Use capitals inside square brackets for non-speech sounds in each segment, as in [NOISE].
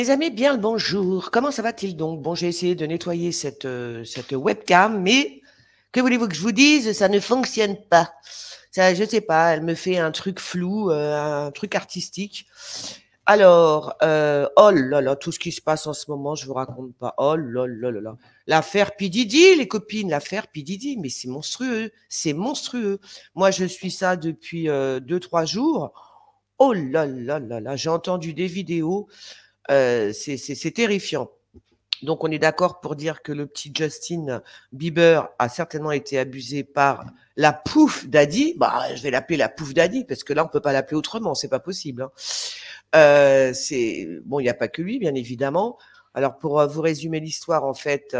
Mes amis, bien le bonjour. Comment ça va-t-il donc Bon, j'ai essayé de nettoyer cette, euh, cette webcam, mais que voulez-vous que je vous dise Ça ne fonctionne pas. Ça, je ne sais pas, elle me fait un truc flou, euh, un truc artistique. Alors, euh, oh là là, tout ce qui se passe en ce moment, je vous raconte pas. Oh là là là là. L'affaire Pididi, les copines, l'affaire Pididi, mais c'est monstrueux, c'est monstrueux. Moi, je suis ça depuis deux, trois jours. Oh là là là là, j'ai entendu des vidéos euh, c'est terrifiant. Donc on est d'accord pour dire que le petit Justin Bieber a certainement été abusé par la pouf daddy. Bah, je vais l'appeler la pouf daddy parce que là on peut pas l'appeler autrement, c'est pas possible. Hein. Euh, c'est bon, il n'y a pas que lui, bien évidemment. Alors pour euh, vous résumer l'histoire, en fait,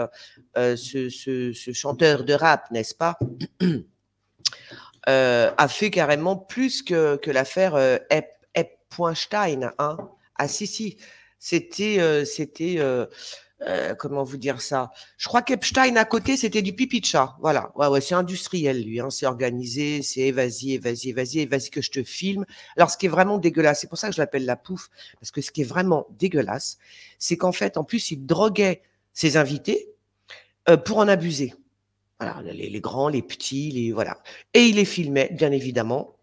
ce, chanteur de rap, n'est-ce pas, [CLEARS THROAT] a fait carrément plus que, l'affaire Ep.stein. Hein. ah si si, c'était, euh, c'était, euh, euh, comment vous dire ça Je crois qu'Epstein à côté, c'était du pipi de chat. Voilà. Ouais, ouais, c'est industriel lui. Hein, c'est organisé, c'est vas-y, vas-y, vas-y, vas-y que je te filme. Alors, ce qui est vraiment dégueulasse, c'est pour ça que je l'appelle la pouffe, parce que ce qui est vraiment dégueulasse, c'est qu'en fait, en plus, il droguait ses invités pour en abuser. Voilà, les, les, grands, les petits, les voilà. Et il les filmait, bien évidemment.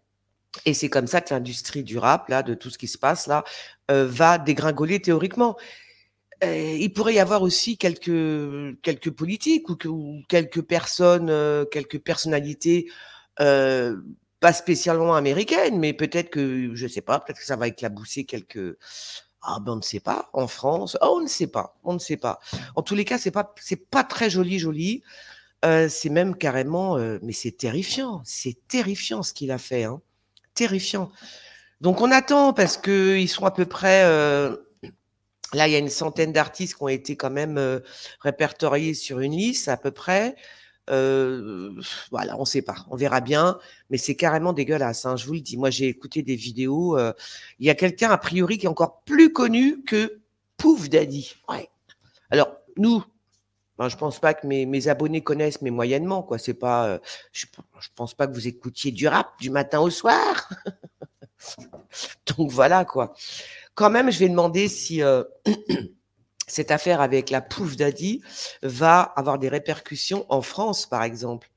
Et c'est comme ça que l'industrie du rap, là, de tout ce qui se passe là, euh, va dégringoler théoriquement. Euh, il pourrait y avoir aussi quelques quelques politiques ou, quelques personnes, euh, quelques personnalités pas spécialement américaines, mais peut-être que je sais pas, peut-être que ça va éclabousser quelques ah ben on ne sait pas en France, oh, on ne sait pas, on ne sait pas. En tous les cas, c'est pas c'est pas très joli joli. c'est même carrément, mais c'est terrifiant, c'est terrifiant ce qu'il a fait, hein. terrifiant. Donc on attend parce qu'ils sont à peu près. Euh, là, il y a une centaine d'artistes qui ont été quand même euh, répertoriés sur une liste à peu près. Euh, voilà, on ne sait pas, on verra bien, mais c'est carrément dégueulasse. Hein, je vous le dis, moi j'ai écouté des vidéos. Il y a quelqu'un a priori qui est encore plus connu que Pouf Daddy. Ouais. Alors nous, je ben, je pense pas que mes, abonnés connaissent, mais moyennement quoi. C'est pas, je, je pense pas que vous écoutiez du rap du matin au soir. [LAUGHS] [LAUGHS] Donc voilà quoi. Quand même, je vais demander si euh, [CLEARS THROAT] cette affaire avec la pouf d'Adi va avoir des répercussions en France, par exemple.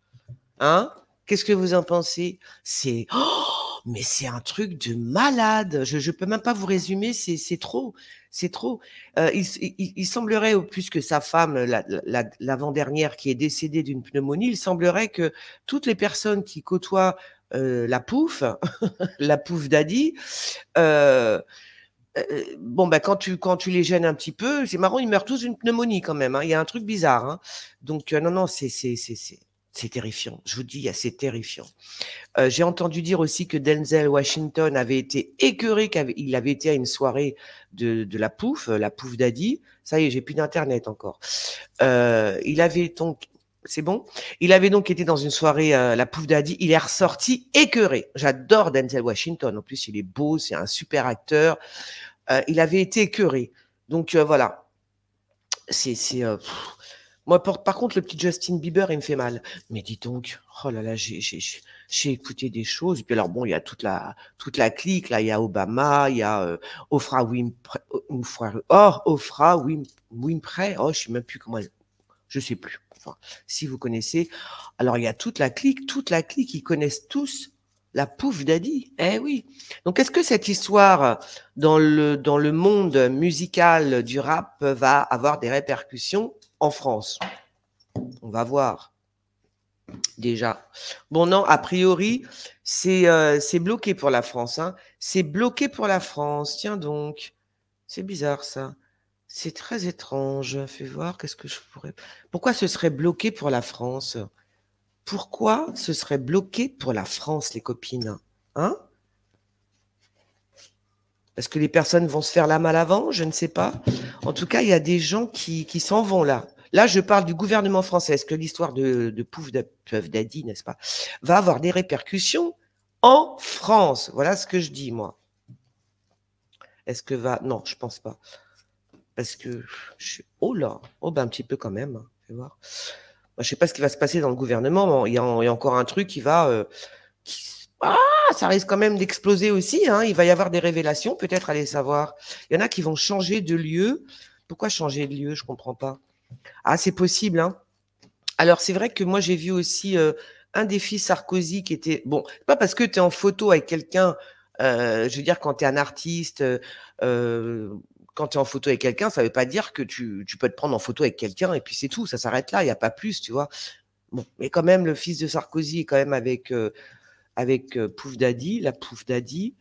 Hein Qu'est-ce que vous en pensez C'est oh, mais c'est un truc de malade. Je ne peux même pas vous résumer. C'est trop, c'est trop. Euh, il, semblerait au plus que sa femme, l'avant-dernière, qui est décédée d'une pneumonie, il semblerait que toutes les personnes qui côtoient euh, la pouffe, [LAUGHS] la pouffe d'Adi. Euh, euh, bon, ben, quand tu, quand tu les gênes un petit peu, c'est marrant, ils meurent tous d'une pneumonie quand même. Hein. Il y a un truc bizarre. Hein. Donc, non, non, c'est, c'est, c'est terrifiant. Je vous dis, c'est terrifiant. J'ai entendu dire aussi que Denzel Washington avait été écœuré, qu'il avait été à une soirée de, la pouffe, la pouffe d'Adi. Ça y est, j'ai plus d'internet encore. il avait donc c'est bon. Il avait donc été dans une soirée, euh, la Pouf d'Adi, Il est ressorti écœuré. J'adore Denzel Washington. En plus, il est beau, c'est un super acteur. Euh, il avait été écœuré. Donc euh, voilà. C'est. Moi, par contre, le petit Justin Bieber, il me fait mal. Mais dis donc, oh là là, j'ai écouté des choses. Et puis alors, bon, il y a toute la, toute la clique. Là, il y a Obama, il y a Ofra Winfrey. Oh, Ofra Winfrey. Oh, je sais même plus comment elle. Je sais plus si vous connaissez. Alors, il y a toute la clique, toute la clique, ils connaissent tous la pouf d'Adi. Eh oui. Donc, est-ce que cette histoire dans le, dans le monde musical du rap va avoir des répercussions en France On va voir. Déjà. Bon, non, a priori, euh, c'est bloqué pour la France. Hein. C'est bloqué pour la France. Tiens donc. C'est bizarre ça. C'est très étrange. Hein, fais voir, qu'est-ce que je pourrais. Pourquoi ce serait bloqué pour la France Pourquoi ce serait bloqué pour la France, les copines Hein ce que les personnes vont se faire la mal avant Je ne sais pas. En tout cas, il y a des gens qui, s'en vont là. Là, je parle du gouvernement français. Est-ce que l'histoire de, de Pouf Dadi, n'est-ce pas, va avoir des répercussions en France Voilà ce que je dis, moi. Est-ce que va. Non, je pense pas parce que je suis oh là, oh ben un petit peu quand même. Je hein, ne je sais pas ce qui va se passer dans le gouvernement. Il y, a, encore un truc qui va. Euh, ah, ça risque quand même d'exploser aussi. Hein. Il va y avoir des révélations, peut-être, allez savoir. Il y en a qui vont changer de lieu. Pourquoi changer de lieu Je comprends pas. Ah, c'est possible. Hein. Alors, c'est vrai que moi, j'ai vu aussi euh, un défi Sarkozy qui était. Bon, pas parce que tu es en photo avec quelqu'un. Euh, je veux dire, quand tu es un artiste, quand tu es en photo avec quelqu'un, ça veut pas dire que tu, peux te prendre en photo avec quelqu'un et puis c'est tout, ça s'arrête là, il n'y a pas plus, tu vois. Bon, mais quand même, le fils de Sarkozy quand même avec, euh, avec euh, Pouf Daddy, la Pouf Daddy.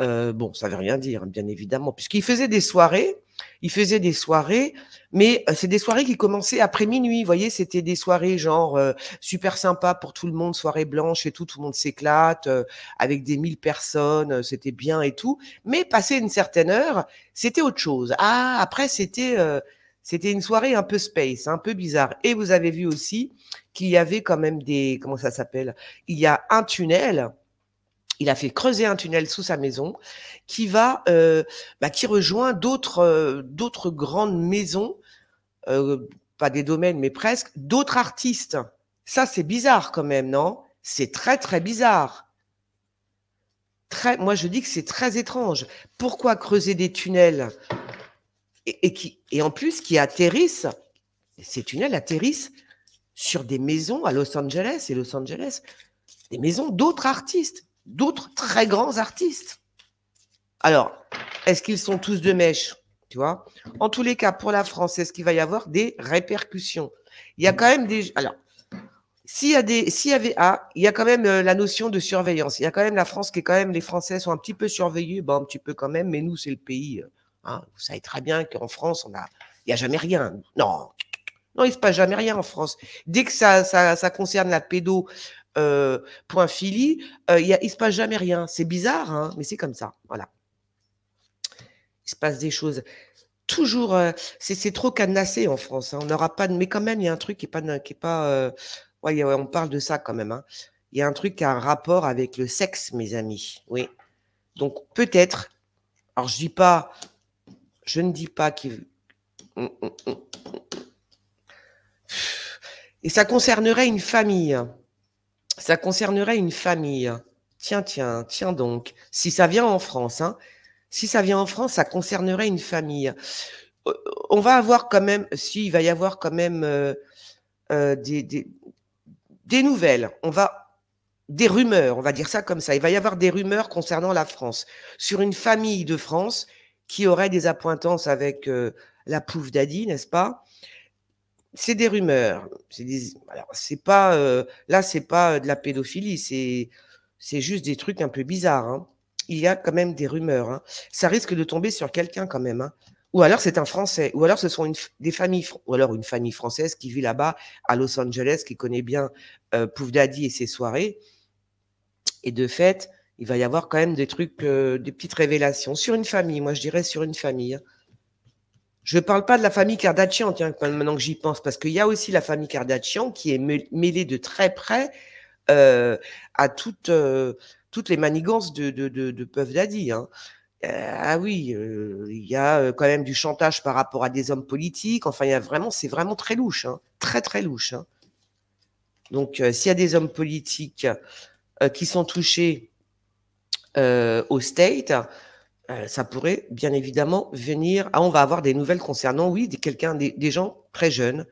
Euh, bon, ça veut rien dire, hein, bien évidemment, puisqu'il faisait des soirées il faisait des soirées, mais euh, c'est des soirées qui commençaient après minuit. Vous voyez, c'était des soirées genre euh, super sympa pour tout le monde, soirée blanche et tout, tout le monde s'éclate euh, avec des mille personnes, c'était bien et tout. Mais passer une certaine heure, c'était autre chose. Ah, après c'était c'était une soirée un peu space, un peu bizarre. Et vous avez vu aussi qu'il y avait quand même des comment ça s'appelle Il y a un tunnel il a fait creuser un tunnel sous sa maison qui va, euh, bah, qui rejoint d'autres, euh, d'autres grandes maisons, euh, pas des domaines mais presque, d'autres artistes. Ça c'est bizarre quand même, non C'est très très bizarre. Très, moi je dis que c'est très étrange. Pourquoi creuser des tunnels et, qui, et en plus qui atterrissent, ces tunnels atterrissent sur des maisons à Los Angeles et Los Angeles, des maisons d'autres artistes d'autres très grands artistes. Alors, est-ce qu'ils sont tous de mèche tu vois En tous les cas, pour la France, est-ce qu'il va y avoir des répercussions Il y a quand même des. Alors, s'il y des, s'il y avait ah, il y a quand même euh, la notion de surveillance. Il y a quand même la France qui est quand même, les Français sont un petit peu surveillés, bon, un petit peu quand même, mais nous, c'est le pays. Euh, hein. vous savez très bien qu'en France, on a, il n'y a jamais rien. Non, non, il se passe jamais rien en France. Dès que ça, ça, ça concerne la pédo, euh, point Philly, euh, il ne se passe jamais rien. C'est bizarre, hein, mais c'est comme ça. Voilà. Il se passe des choses. Toujours, euh, c'est trop cadenassé en France. Hein. On n'aura pas Mais quand même, il y a un truc qui n'est pas. Qui est pas on parle de ça quand même. Hein. Il y a un truc qui a un rapport avec le sexe, mes amis. Oui. Donc peut-être. Alors je dis pas. Je ne dis pas qu'il. Hum, hum, hum, Et ça concernerait une famille ça concernerait une famille. Tiens, tiens, tiens donc. Si ça vient en France, hein, si ça vient en France, ça concernerait une famille. Euh, on va avoir quand même, si, va y avoir quand même euh, euh, des, des, nouvelles. On va, des rumeurs, on va dire ça comme ça. Il va y avoir des rumeurs concernant la France, sur une famille de France qui aurait des appointances avec la Pouf Dadi, n'est-ce pas c'est des rumeurs. C'est des... c'est pas euh, là, c'est pas euh, de la pédophilie, c'est c'est juste des trucs un peu bizarres. Hein. Il y a quand même des rumeurs. Hein. Ça risque de tomber sur quelqu'un quand même. Hein. Ou alors c'est un Français. Ou alors ce sont une... des familles, ou alors une famille française qui vit là-bas à Los Angeles, qui connaît bien euh, et ses soirées. Et de fait, il va y avoir quand même des trucs, euh, des petites révélations sur une famille. Moi, je dirais sur une famille. Je ne parle pas de la famille Kardashian, tiens, maintenant que j'y pense, parce qu'il y a aussi la famille Kardashian qui est mêlée de très près euh, à euh, toutes, les manigances de, de, Puff Daddy. Hein. Euh, ah oui, il y a quand même du chantage par rapport à des hommes politiques. Enfin, il y a vraiment, c'est vraiment très louche, hein. très très louche. Hein. Donc, s'il y a des hommes politiques qui sont touchés au state, euh, ça pourrait bien évidemment venir. Ah, on va avoir des nouvelles concernant, oui, des, quelqu'un, des, gens très jeunes.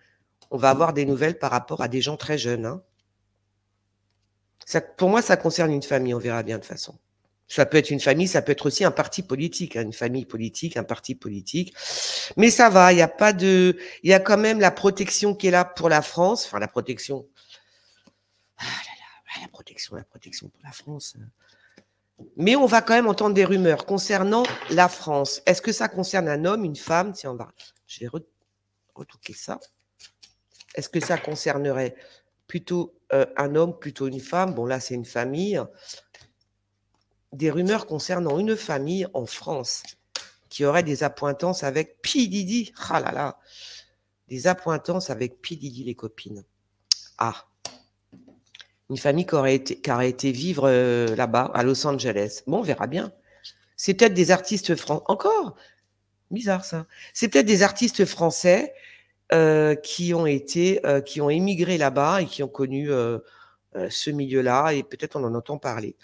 On va avoir des nouvelles par rapport à des gens très jeunes. Hein. pour moi, ça concerne une famille, on verra bien de toute façon. Ça peut être une famille, ça peut être aussi un parti politique, hein, une famille politique, un parti politique. Mais ça va, il n'y a pas de, il y a quand même la protection qui est là pour la France, enfin la protection. Ah là là, la protection, la protection pour la France. Hein. Mais on va quand même entendre des rumeurs concernant la France. Est-ce que ça concerne un homme, une femme Tiens, on va, je vais retoquer ça. Est-ce que ça concernerait plutôt euh, un homme, plutôt une femme Bon, là, c'est une famille. Des rumeurs concernant une famille en France qui aurait des appointances avec Pididi. Ah là là Des appointances avec Pididi, les copines. Ah une famille qui aurait été, qui aurait été vivre euh, là-bas, à Los Angeles. Bon, on verra bien. C'est peut-être des artistes français. Encore Bizarre ça. C'est peut-être des artistes français euh, qui ont été, euh, qui ont émigré là-bas et qui ont connu ce milieu-là, et peut-être on en entend parler.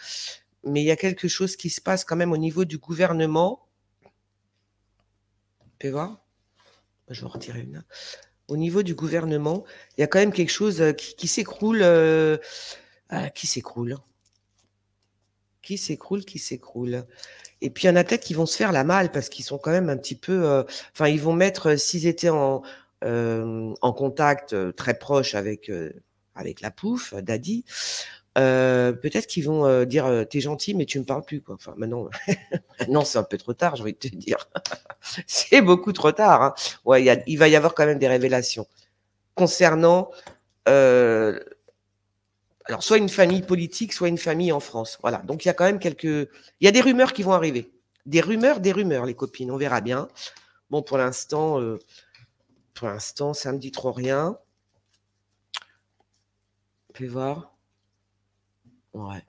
Mais il y a quelque chose qui se passe quand même au niveau du gouvernement. Tu voir Je vais en retirer une. Hein au niveau du gouvernement, il y a quand même quelque chose euh, qui, s'écroule, euh, ah, qui s'écroule, qui s'écroule, qui s'écroule. Et puis il y en a peut-être qui vont se faire la malle parce qu'ils sont quand même un petit peu, euh, enfin ils vont mettre s'ils étaient en, contact très proche avec avec la pouffe, Daddy, euh, peut-être qu'ils vont euh, dire tu euh, t'es gentil mais tu me parles plus quoi. Enfin maintenant, [LAUGHS] non c'est un peu trop tard, j'ai envie de te dire. [LAUGHS] c'est beaucoup trop tard. Hein. il va y avoir quand même des révélations concernant alors soit une famille politique, soit une famille en France. Voilà. Donc il y a quand même quelques, il y a des rumeurs qui vont arriver. Des rumeurs, des rumeurs, les copines. On verra bien. Bon pour l'instant, pour l'instant ça me dit trop rien. On peut voir. Ouais.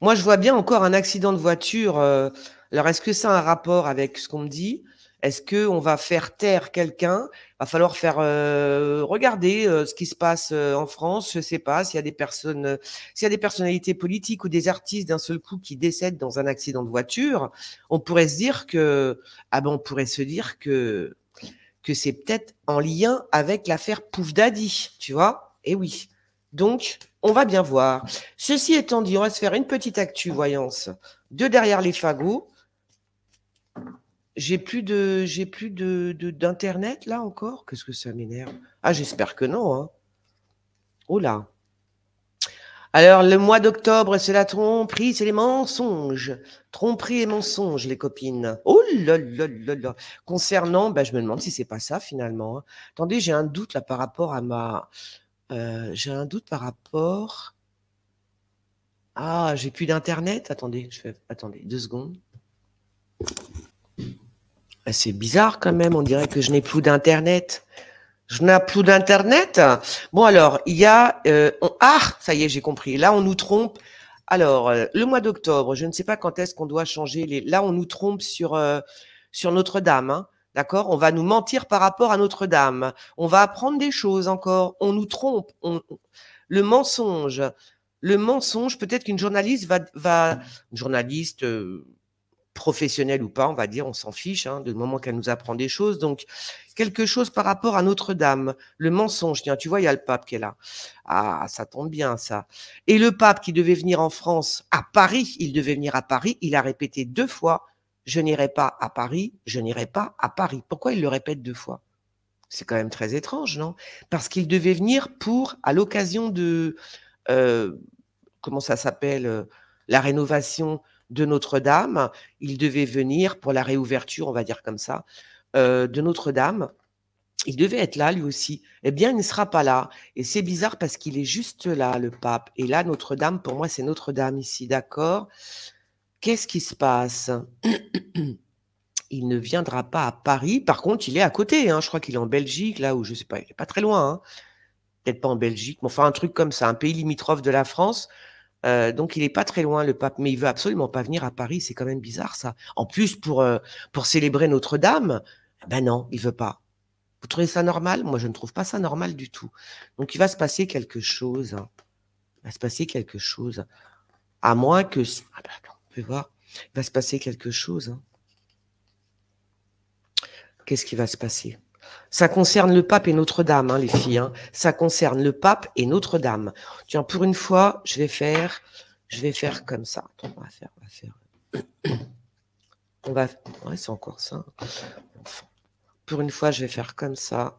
Moi, je vois bien encore un accident de voiture. Euh, alors, est-ce que ça a un rapport avec ce qu'on me dit Est-ce qu'on va faire taire quelqu'un Va falloir faire euh, regarder euh, ce qui se passe en France. Je sais pas s'il y a des personnes, s'il y a des personnalités politiques ou des artistes d'un seul coup qui décèdent dans un accident de voiture. On pourrait se dire que, ah ben, on pourrait se dire que que c'est peut-être en lien avec l'affaire Pouf Daddy, tu vois Eh oui. Donc, on va bien voir. Ceci étant dit, on va se faire une petite actu, voyance. De derrière les fagots. J'ai plus de, j'ai plus de, d'internet là encore. Qu'est-ce que ça m'énerve Ah, j'espère que non. Hein. Oh là. Alors, le mois d'octobre, c'est la tromperie, c'est les mensonges. Tromperie et mensonges, les copines. Oh là là là là. Concernant, ben, je me demande si c'est pas ça finalement. Hein. Attendez, j'ai un doute là par rapport à ma, euh, j'ai un doute par rapport. Ah, j'ai plus d'internet. Attendez, je Attendez, deux secondes. Ah, c'est bizarre quand même. On dirait que je n'ai plus d'internet. Je n'ai plus d'internet. Bon alors, il y a. Euh, ah, ça y est, j'ai compris. Là, on nous trompe. Alors, euh, le mois d'octobre, je ne sais pas quand est-ce qu'on doit changer les. Là, on nous trompe sur sur Notre-Dame. Hein. D'accord On va nous mentir par rapport à Notre-Dame. On va apprendre des choses encore. On nous trompe. Le mensonge. Le mensonge, peut-être qu'une journaliste va, une journaliste euh, professionnelle ou pas, on va dire, on s'en fiche, hein, de moment qu'elle nous apprend des choses. Donc, quelque chose par rapport à Notre-Dame. Le mensonge, tiens, tu vois, il y a le pape qui est là. Ah, ça tombe bien, ça. Et le pape qui devait venir en France, à Paris, il devait venir à Paris, il a répété deux fois je n'irai pas à Paris, je n'irai pas à Paris. Pourquoi il le répète deux fois C'est quand même très étrange, non Parce qu'il devait venir pour, à l'occasion de, euh, comment ça s'appelle, euh, la rénovation de Notre-Dame, il devait venir pour la réouverture, on va dire comme ça, euh, de Notre-Dame. Il devait être là, lui aussi. Eh bien, il ne sera pas là. Et c'est bizarre parce qu'il est juste là, le pape. Et là, Notre-Dame, pour moi, c'est Notre-Dame ici, d'accord Qu'est-ce qui se passe [CLEARS THROAT] Il ne viendra pas à Paris. Par contre, il est à côté. Hein. Je crois qu'il est en Belgique, là où je ne sais pas, il n'est pas très loin. Hein. Peut-être pas en Belgique, mais enfin un truc comme ça, un pays limitrophe de la France. Euh, donc il n'est pas très loin le pape, mais il veut absolument pas venir à Paris. C'est quand même bizarre ça. En plus pour euh, pour célébrer Notre-Dame, eh ben non, il veut pas. Vous trouvez ça normal Moi, je ne trouve pas ça normal du tout. Donc il va se passer quelque chose. Hein. Il va se passer quelque chose, à moins que ah ben attends pouvez voir, il va se passer quelque chose. Hein. Qu'est-ce qui va se passer ça concerne le pape et Notre-Dame, hein, les filles. Hein. Ça concerne le pape et Notre-Dame. Tiens, pour une fois, je vais faire, je vais faire comme ça. on va faire, on va faire. Ouais, c'est encore ça. pour une fois, je vais faire comme ça.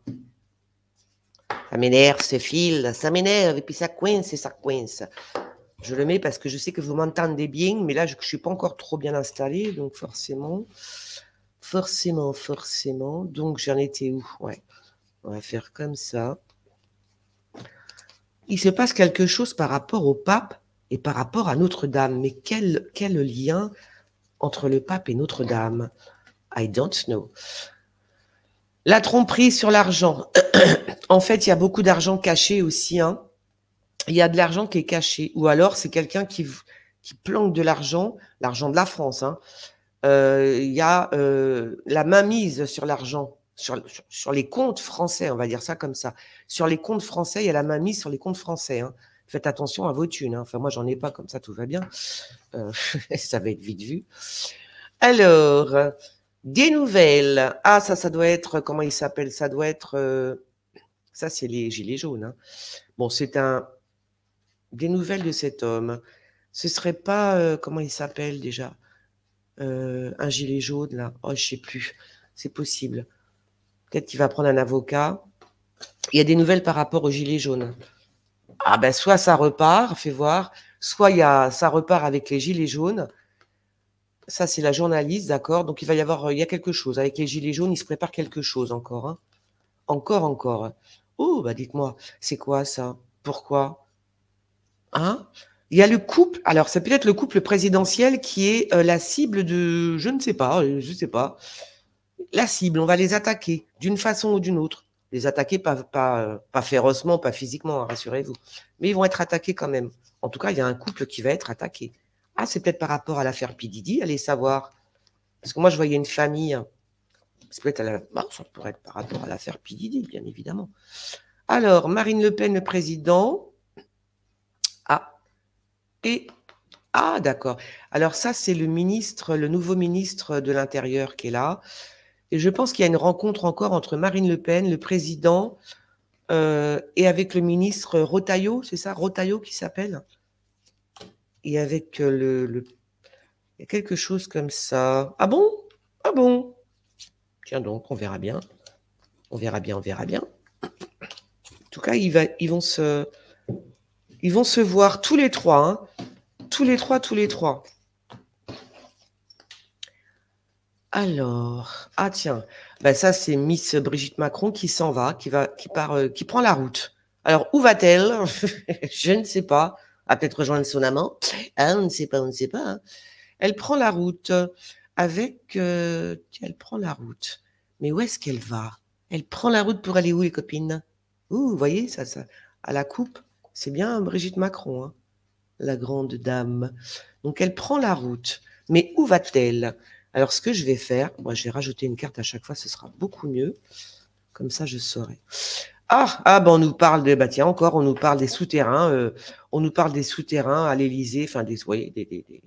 Ça m'énerve, ce fil. Ça m'énerve. Et puis ça coince et ça coince. Je le mets parce que je sais que vous m'entendez bien, mais là, je ne suis pas encore trop bien installée, donc forcément, forcément, forcément. Donc, j'en étais où Ouais, on va faire comme ça. Il se passe quelque chose par rapport au pape et par rapport à Notre-Dame. Mais quel, quel lien entre le pape et Notre-Dame I don't know. La tromperie sur l'argent. [CLEARS THROAT] en fait, il y a beaucoup d'argent caché aussi. Hein il y a de l'argent qui est caché. Ou alors, c'est quelqu'un qui, qui planque de l'argent, l'argent de la France. Hein. Euh, il y a euh, la mainmise sur l'argent, sur, sur, les comptes français, on va dire ça comme ça. Sur les comptes français, il y a la mainmise sur les comptes français. Hein. Faites attention à vos thunes. Hein. Enfin, moi, j'en ai pas, comme ça, tout va bien. Euh, [LAUGHS] ça va être vite vu. Alors, des nouvelles. Ah, ça, ça doit être, comment il s'appelle Ça doit être, ça, c'est les gilets jaunes. Hein. Bon, c'est un, des nouvelles de cet homme. Ce serait pas, euh, comment il s'appelle déjà euh, Un gilet jaune, là. Oh, je sais plus. C'est possible. Peut-être qu'il va prendre un avocat. Il y a des nouvelles par rapport au gilet jaune. Ah ben, soit ça repart, fais voir. Soit il y a, ça repart avec les gilets jaunes. Ça, c'est la journaliste, d'accord. Donc, il va y avoir, il y a quelque chose. Avec les gilets jaunes, il se prépare quelque chose encore. Hein. Encore, encore. Oh, bah dites-moi, c'est quoi ça Pourquoi Hein? il y a le couple, alors c'est peut-être le couple présidentiel qui est euh, la cible de, je ne sais pas, euh, je ne sais pas, la cible, on va les attaquer d'une façon ou d'une autre. Les attaquer pas, pas, pas férocement, pas physiquement, hein, rassurez-vous. Mais ils vont être attaqués quand même. En tout cas, il y a un couple qui va être attaqué. Ah, c'est peut-être par rapport à l'affaire Pididi, allez savoir. Parce que moi, je voyais une famille. C'est peut-être ça pourrait être par rapport à l'affaire Pididi, bien évidemment. Alors, Marine Le Pen, le président. Et ah, d'accord. Alors ça, c'est le ministre, le nouveau ministre de l'Intérieur qui est là. Et je pense qu'il y a une rencontre encore entre Marine Le Pen, le président, euh, et avec le ministre Rotaillot, c'est ça, Rotaillot qui s'appelle. Et avec euh, le, il y a quelque chose comme ça. Ah bon Ah bon Tiens donc, on verra bien. On verra bien, on verra bien. En tout cas, ils, va, ils vont se, ils vont se voir tous les trois. Hein tous les trois, tous les trois. Alors, ah tiens, ben ça c'est Miss Brigitte Macron qui s'en va, qui va, qui part, euh, qui prend la route. Alors où va-t-elle [LAUGHS] Je ne sais pas. À peut-être rejoindre son amant. Ah, on ne sait pas, on ne sait pas. Hein. Elle prend la route euh, avec, euh, elle prend la route. Mais où est-ce qu'elle va Elle prend la route pour aller où les copines vous voyez ça, ça, à la coupe. C'est bien Brigitte Macron. Hein la grande dame. Donc elle prend la route. Mais où va-t-elle Alors ce que je vais faire, moi je vais rajouter une carte à chaque fois, ce sera beaucoup mieux. Comme ça, je saurai. Ah, ah ben on nous parle de, bah ben, tiens, encore, on nous parle des souterrains, euh, on nous parle des souterrains à l'Élysée. enfin des, vous voyez, des,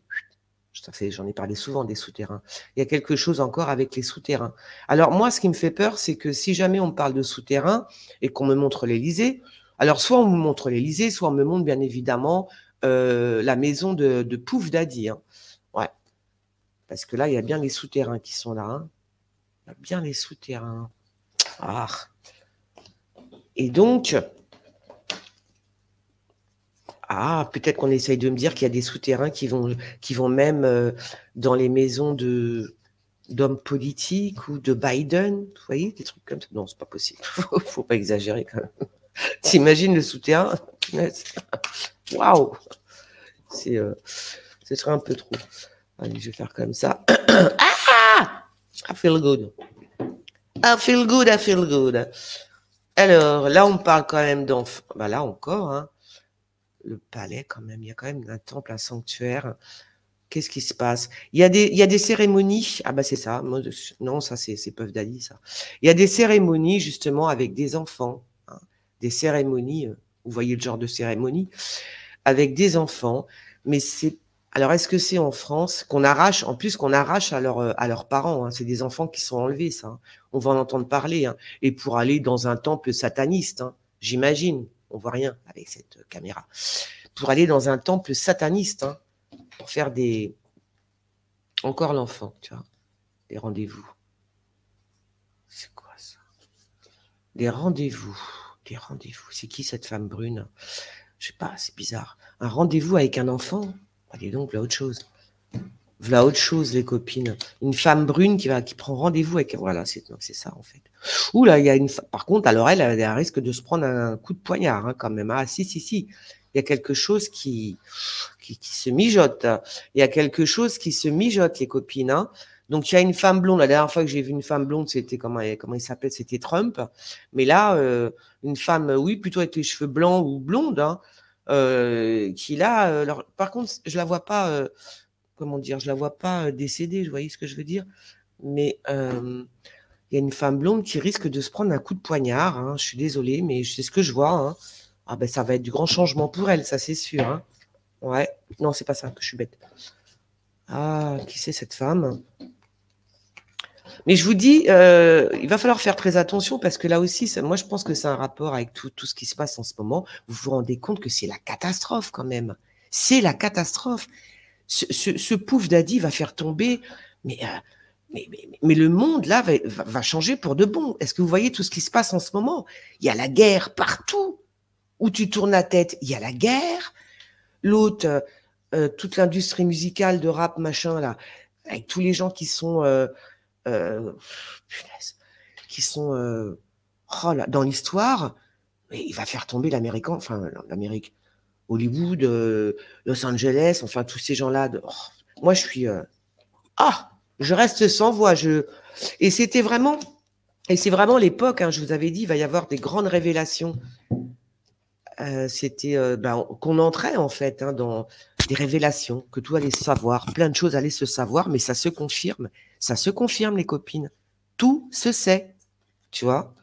j'en ai parlé souvent des souterrains. Il y a quelque chose encore avec les souterrains. Alors moi, ce qui me fait peur, c'est que si jamais on me parle de souterrains et qu'on me montre l'Élysée, alors soit on me montre l'Élysée, soit on me montre bien évidemment euh, la maison de, Pouf Daddy. Hein. Ouais. Parce que là, il y a bien les souterrains qui sont là. Hein. Il y a bien les souterrains. Ah. Et donc, ah, peut-être qu'on essaye de me dire qu'il y a des souterrains qui vont, qui vont même euh, dans les maisons de d'hommes politiques ou de Biden, vous voyez, des trucs comme ça. Non, c'est pas possible. [LAUGHS] faut, pas exagérer quand même. T'imagines le souterrain [LAUGHS] Waouh c'est, euh, ce serait un peu trop. Allez, je vais faire comme ça. [COUGHS] ah I feel good. I ah, feel good, I ah, feel good. Alors, là, on parle quand même d'enfants. Bah, là encore, hein. le palais, quand même. Il y a quand même un temple, un sanctuaire. Qu'est-ce qui se passe il y, a des, il y a des cérémonies. Ah, bah, c'est ça. Non, ça, c'est, c'est Dali, ça. Il y a des cérémonies, justement, avec des enfants. Hein. des cérémonies. Euh, vous voyez le genre de cérémonie avec des enfants, mais c'est alors, est-ce que c'est en France qu'on arrache, en plus qu'on arrache à, euh, à leurs parents hein, C'est des enfants qui sont enlevés, ça. Hein. On va en entendre parler. Hein. Et pour aller dans un temple sataniste, j'imagine, on voit rien avec cette caméra. Pour aller dans un temple sataniste, pour faire des. Encore l'enfant, tu vois. Des rendez-vous. C'est quoi ça Des rendez-vous. Des rendez-vous. C'est qui cette femme brune je sais pas, c'est bizarre. Un rendez-vous avec un enfant Allez bah, donc, voilà autre chose. Voilà autre chose, les copines. Une femme brune qui va qui prend rendez-vous avec. Voilà, c'est c'est ça en fait. Ouh là, il y a une. Par contre, alors elle, a un risque de se prendre un coup de poignard hein, quand même. Hein. Ah si si si. Il y a quelque chose qui qui, se mijote. Il y a quelque chose qui se mijote, les copines. Hein. Donc, il y a une femme blonde. La dernière fois que j'ai vu une femme blonde, c'était comment, comment il s'appelle C'était Trump. Mais là, euh, une femme, oui, plutôt avec les cheveux blancs ou blondes, hein, euh, qui là, euh, par contre, je la vois pas, comment dire, je la vois pas décédée. Vous voyez ce que je veux dire Mais il y a une femme blonde qui risque de se prendre un coup de poignard. Hein. je suis désolée, mais c'est ce que je vois. Hein. Ah ben, ça va être du grand changement pour elle, ça c'est sûr. Ouais. Non, c'est pas ça que je suis bête. Ah, qui c'est cette femme mais je vous dis, euh, il va falloir faire très attention parce que là aussi, moi, je pense que c'est un rapport avec tout, tout ce qui se passe en ce moment. Vous vous rendez compte que c'est la catastrophe quand même. C'est la catastrophe. Ce, pouf d'Adi va faire tomber. Mais, euh, mais, mais, le monde, là, va, changer pour de bon. Est-ce que vous voyez tout ce qui se passe en ce moment Il y a la guerre partout. Où tu tournes la tête, il y a la guerre. L'autre, euh, toute l'industrie musicale de rap, machin, là, avec tous les gens qui sont... Euh, qui sont euh, oh dans l'histoire, il va faire tomber l'Américain, enfin l'Amérique, Hollywood, euh, Los Angeles, enfin tous ces gens-là. Oh, moi, je suis ah, je reste sans voix. Je et c'était vraiment et c'est vraiment l'époque. Hein, je vous avais dit, il va y avoir des grandes révélations. c'était ben, qu'on entrait en fait hein, dans des révélations, que tout allait savoir, plein de choses allaient se savoir, mais ça se confirme. Ça se confirme, les copines. Tout se sait, tu vois.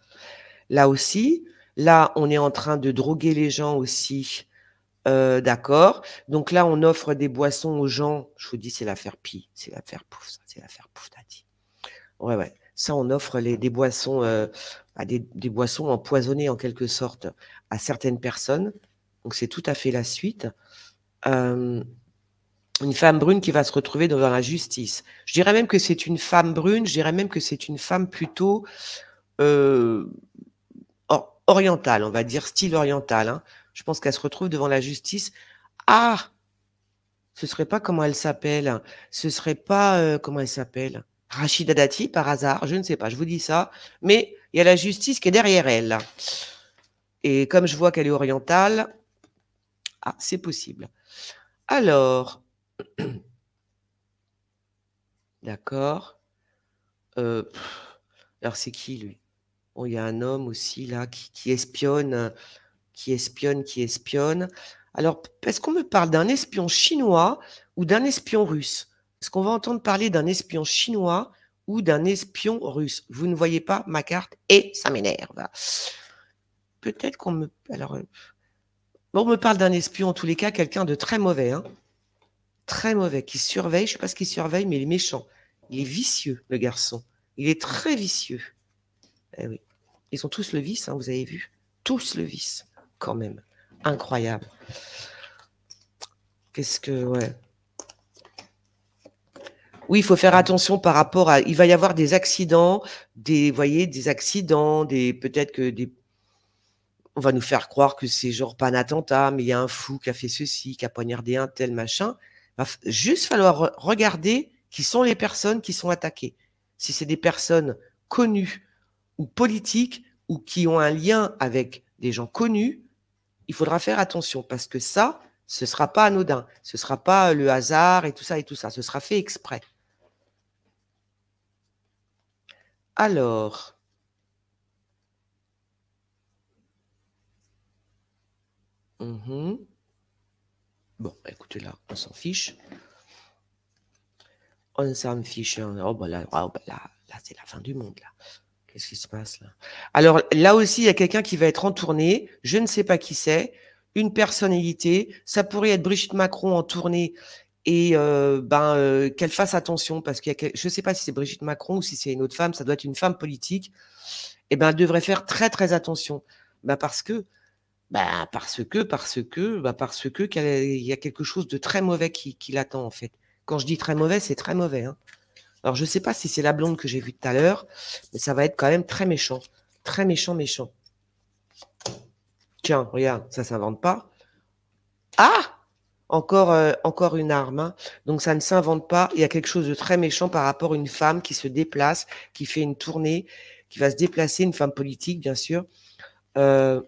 Là aussi, là, on est en train de droguer les gens aussi. Euh, d'accord. Donc là, on offre des boissons aux gens. Je vous dis, c'est l'affaire Pi, c'est l'affaire Pouf, c'est l'affaire Pouf, t'as dit. Ouais, ouais. Ça, on offre des boissons, euh, à des, boissons empoisonnées en quelque sorte à certaines personnes. Donc c'est tout à fait la suite. Euh, une femme brune qui va se retrouver devant la justice. Je dirais même que c'est une femme brune, je dirais même que c'est une femme plutôt euh, orientale, on va dire style oriental. Hein. Je pense qu'elle se retrouve devant la justice. Ah Ce serait pas comment elle s'appelle Ce serait pas euh, comment elle s'appelle Rachida Dati par hasard, je ne sais pas, je vous dis ça, mais il y a la justice qui est derrière elle. Et comme je vois qu'elle est orientale, ah, c'est possible. Alors, [CLEARS THROAT] D'accord. Euh, alors c'est qui lui il y a un homme aussi là qui, espionne, qui espionne, qui espionne. Alors, est-ce qu'on me parle d'un espion chinois ou d'un espion russe Est-ce qu'on va entendre parler d'un espion chinois ou d'un espion russe Vous ne voyez pas ma carte et ça m'énerve. Peut-être qu'on me... Alors, euh, on me parle d'un espion, en tous les cas, quelqu'un de très mauvais. Hein très mauvais, qui surveille, je ne sais pas ce qu'il surveille, mais il est méchant. Il est vicieux, le garçon. Il est très vicieux. Eh oui. Ils ont tous le vice, hein, vous avez vu. Tous le vice, quand même. Incroyable. Qu'est-ce que. Ouais. Oui, il faut faire attention par rapport à. Il va y avoir des accidents, des, voyez, des accidents, des peut-être que des. On va nous faire croire que c'est genre pas un attentat, mais il y a un fou qui a fait ceci, qui a poignardé un tel machin va juste falloir regarder qui sont les personnes qui sont attaquées. Si c'est des personnes connues ou politiques ou qui ont un lien avec des gens connus, il faudra faire attention parce que ça, ce ne sera pas anodin, ce ne sera pas le hasard et tout ça et tout ça, ce sera fait exprès. Alors, mmh Bon, bah, écoutez, là, on s'en fiche. On s'en fiche. Hein. Oh, bah, oh bah, là, c'est la fin du monde, là. Qu'est-ce qui se passe, là Alors, là aussi, il y a quelqu'un qui va être en tournée. Je ne sais pas qui c'est. Une personnalité. Ça pourrait être Brigitte Macron en tournée. Et euh, ben, euh, qu'elle fasse attention, parce que je ne sais pas si c'est Brigitte Macron ou si c'est une autre femme. Ça doit être une femme politique. Et eh ben, elle devrait faire très, très attention. Ben, parce que bah, parce que, parce que, bah, parce que il y a quelque chose de très mauvais qui, qui l'attend en fait. Quand je dis très mauvais, c'est très mauvais. Hein. Alors je sais pas si c'est la blonde que j'ai vue tout à l'heure, mais ça va être quand même très méchant, très méchant, méchant. Tiens, regarde, ça s'invente pas. Ah, encore, euh, encore une arme. Hein. Donc ça ne s'invente pas. Il y a quelque chose de très méchant par rapport à une femme qui se déplace, qui fait une tournée, qui va se déplacer, une femme politique bien sûr. Euh,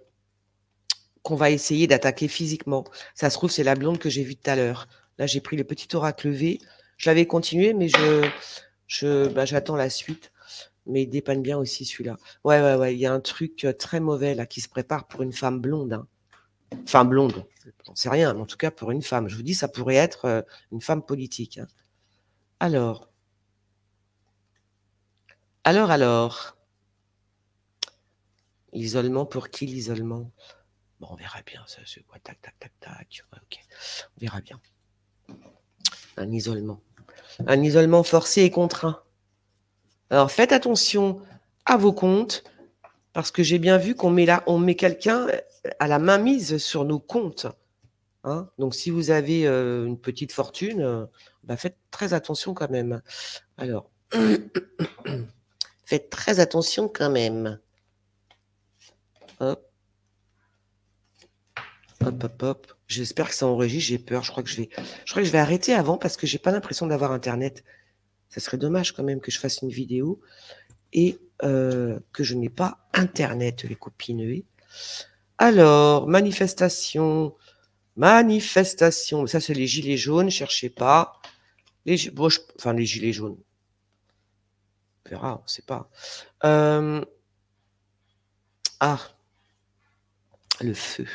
qu'on va essayer d'attaquer physiquement. Ça se trouve, c'est la blonde que j'ai vue tout à l'heure. Là, j'ai pris le petit oracle V. Je l'avais continué, mais je, je, bah, j'attends la suite. Mais il dépanne bien aussi celui-là. Ouais, ouais, ouais. Il y a un truc euh, très mauvais là qui se prépare pour une femme blonde. Hein. Enfin, blonde. On sait rien, mais en tout cas pour une femme. Je vous dis, ça pourrait être euh, une femme politique. Hein. Alors. Alors, alors. L'isolement, pour qui l'isolement on verra bien, ça c'est quoi tac, tac, tac, tac. on verra bien. Un isolement. Un isolement forcé et contraint. Alors faites attention à vos comptes, parce que j'ai bien vu qu'on met, met quelqu'un à la main mise sur nos comptes. Hein. Donc si vous avez euh, une petite fortune, euh, bah, faites très attention quand même. Alors, [CLEARS THROAT] faites très attention quand même. Hop. Hop, hop, hop. J'espère que ça enregistre. J'ai peur. Je crois que je vais, je crois que je vais arrêter avant parce que j'ai pas l'impression d'avoir internet. Ça serait dommage quand même que je fasse une vidéo et euh, que je n'ai pas internet, les copines. Alors, manifestation, manifestation. Ça, c'est les gilets jaunes. Cherchez pas. Les, enfin, les gilets jaunes. On verra, on sait pas. Euh, ah, le feu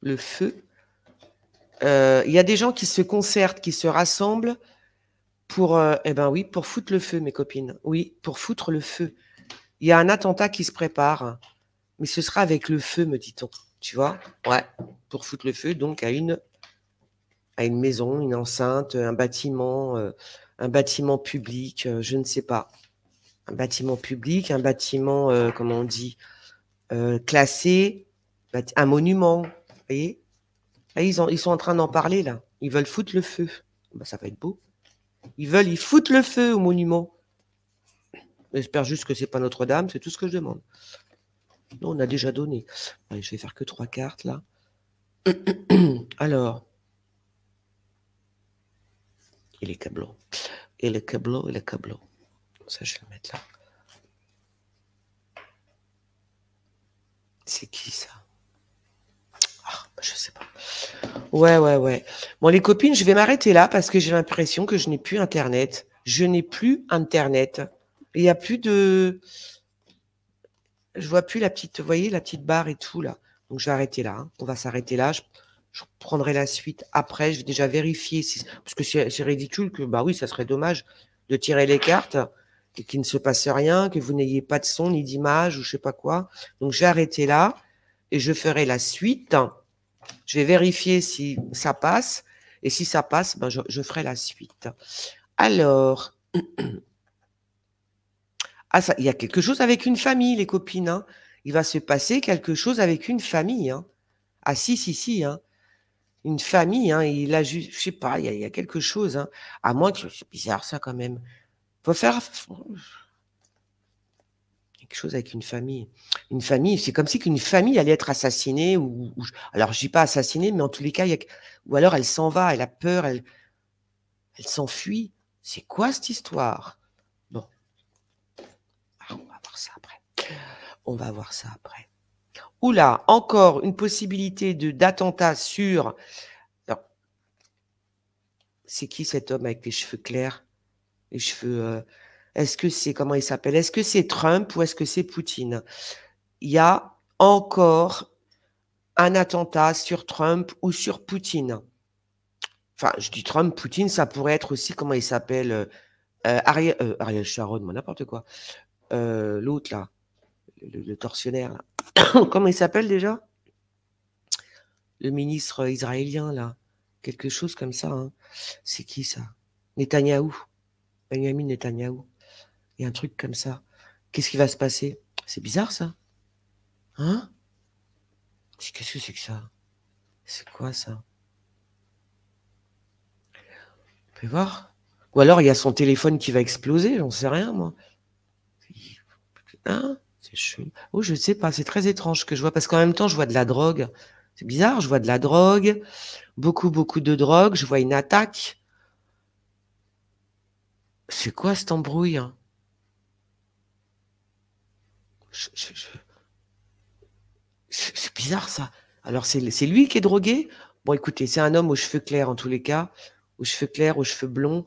le feu. Euh, il y a des gens qui se concertent, qui se rassemblent pour, euh, eh ben oui, pour foutre le feu, mes copines. Oui, pour foutre le feu. Il y a un attentat qui se prépare, mais ce sera avec le feu, me dit-on. Tu vois Ouais, pour foutre le feu, donc à une, à une maison, une enceinte, un bâtiment, euh, un bâtiment public, je ne sais pas. Un bâtiment public, un bâtiment, comment on dit, classé, un monument, voyez et ah, ils, sont en train d'en parler là. Ils veulent foutre le feu. Bah, ça va être beau. Ils veulent, ils foutent le feu au monument. J'espère juste que ce n'est pas Notre-Dame, c'est tout ce que je demande. Non, on a déjà donné. Je je vais faire que trois cartes là. [CLEARS THROAT] Alors. Et les câbleaux. Et les câbleaux, et les câblots. Ça, je vais le mettre là. C'est qui ça je sais pas. Ouais, ouais, ouais. Bon, les copines, je vais m'arrêter là parce que j'ai l'impression que je n'ai plus Internet. Je n'ai plus Internet. Il n'y a plus de. Je vois plus la petite, vous voyez, la petite barre et tout là. Donc, je vais arrêter là. Hein. On va s'arrêter là. Je... prendrai la suite après. Je vais déjà vérifier. Si... Parce que c'est ridicule que, bah oui, ça serait dommage de tirer les cartes et qu'il ne se passe rien, que vous n'ayez pas de son ni d'image ou je sais pas quoi. Donc, j'ai arrêté là et je ferai la suite. Je vais vérifier si ça passe. Et si ça passe, ben je, ferai la suite. Alors, [CLEARS THROAT] ah, ça, il y a quelque chose avec une famille, les copines. Hein. Il va se passer quelque chose avec une famille. Hein. Ah si, si, si. Hein. Une famille, il a je sais pas, il y a, quelque chose. À moins que, c'est bizarre ça quand même. Faut faire, quelque chose avec une famille. Une famille, c'est comme si une famille allait être assassinée ou, alors je ne dis pas assassinée, mais en tous les cas, il ou alors elle s'en va, elle a peur, elle, elle s'enfuit. C'est quoi cette histoire Bon, ah, on va voir ça après. On va voir ça après. Oula, encore une possibilité d'attentat sur. C'est qui cet homme avec les cheveux clairs, les cheveux euh, est-ce que c'est, comment il s'appelle Est-ce que c'est Trump ou est-ce que c'est Poutine Il y a encore un attentat sur Trump ou sur Poutine. Enfin, je dis Trump, Poutine, ça pourrait être aussi, comment il s'appelle euh, euh, Ariel, euh, Ariel, n'importe quoi. Euh, l'autre, là, le, tortionnaire, là. [COUGHS] comment il s'appelle déjà Le ministre israélien, là. Quelque chose comme ça. Hein. C'est qui ça Netanyahou. Benjamin Netanyahu et un truc comme ça, qu'est-ce qui va se passer C'est bizarre ça. Hein Qu'est-ce que c'est que ça C'est quoi ça On peut voir. Ou alors il y a son téléphone qui va exploser, j'en sais rien moi. Hein C'est chelou. Oh, je ne sais pas, c'est très étrange ce que je vois parce qu'en même temps je vois de la drogue. C'est bizarre, je vois de la drogue, beaucoup, beaucoup de drogue, je vois une attaque. C'est quoi cet embrouille hein c'est bizarre ça. Alors c'est lui qui est drogué. Bon, écoutez, c'est un homme aux cheveux clairs en tous les cas, aux cheveux clairs, aux cheveux blonds.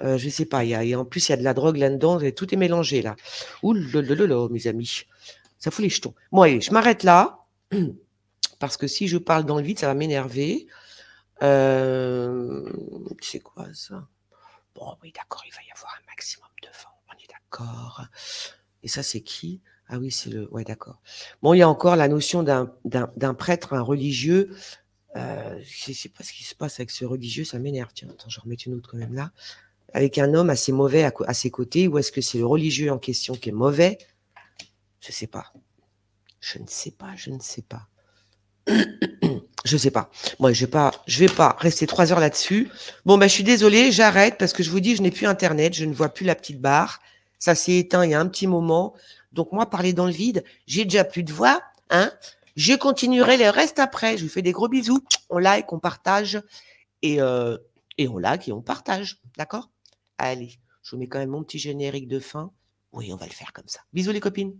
Je euh, je sais pas. Y a, et en plus, il y a de la drogue là-dedans. Tout est mélangé là. Ouh, là, mes amis, ça fout les jetons. Bon, allez, je m'arrête là [CLEARS THROAT] parce que si je parle dans le vide, ça va m'énerver. Euh, c'est quoi ça Bon, oui, d'accord, il va y avoir un maximum de vent. On est d'accord. Et ça, c'est qui ah oui, c'est le. Ouais, d'accord. Bon, il y a encore la notion d'un prêtre, un religieux. je ne sais pas ce qui se passe avec ce religieux, ça m'énerve. Tiens, attends, je remets une autre quand même là. Avec un homme assez mauvais à, ses côtés, ou est-ce que c'est le religieux en question qui est mauvais Je ne sais pas. Je ne sais pas, je ne sais pas. [COUGHS] je ne sais pas. Moi, je ne vais, pas, je vais pas rester trois heures là-dessus. Bon, ben, je suis désolée, j'arrête parce que je vous dis, je n'ai plus Internet, je ne vois plus la petite barre. Ça s'est éteint il y a un petit moment. Donc moi, parler dans le vide, j'ai déjà plus de voix, hein. Je continuerai le reste après. Je vous fais des gros bisous. On like, on partage et euh, et on like et on partage, d'accord Allez, je vous mets quand même mon petit générique de fin. Oui, on va le faire comme ça. Bisous les copines.